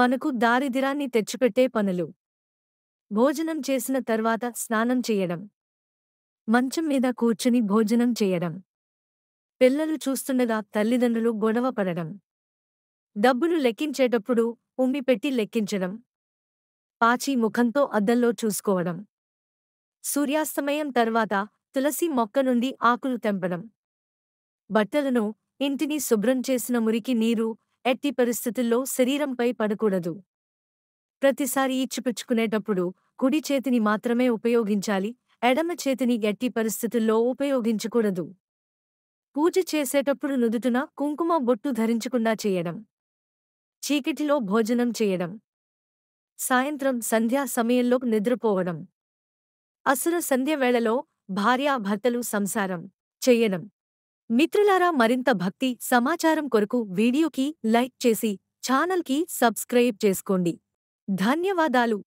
మనకు దారిదిరాన్ని తెచ్చిపెట్టే పనులు భోజనం చేసిన తర్వాత స్నానం చేయడం మంచం మీద కూర్చుని భోజనం చేయడం పిల్లలు చూస్తుండగా తల్లిదండ్రులు గొడవ పడడం డబ్బులు లెక్కించేటప్పుడు ఉమ్మి పెట్టి లెక్కించడం పాచి ముఖంతో అద్దంలో చూసుకోవడం సూర్యాస్తమయం తర్వాత తులసి మొక్క నుండి ఆకులు తెంపడం బట్టలను ఇంటిని శుభ్రం చేసిన మురికి నీరు ఎట్టి పరిస్థితుల్లో శరీరంపై పడకూడదు ప్రతిసారి ఈడ్చిపుచ్చుకునేటప్పుడు కుడి చేతిని మాత్రమే ఉపయోగించాలి ఎడమ చేతిని ఎట్టి పరిస్థితుల్లో ఉపయోగించకూడదు పూజ చేసేటప్పుడు నుదుటున కుంకుమ బొట్టు ధరించకుండా చేయడం చీకటిలో భోజనం చేయడం సాయంత్రం సంధ్యా సమయంలో నిద్రపోవడం అసుర సంధ్య వేళలో భార్యాభర్తలు సంసారం చేయడం మిత్రులారా మరింత భక్తి సమాచారం కొరకు వీడియోకి లైక్ చేసి ఛానల్కి సబ్స్క్రైబ్ చేసుకోండి ధన్యవాదాలు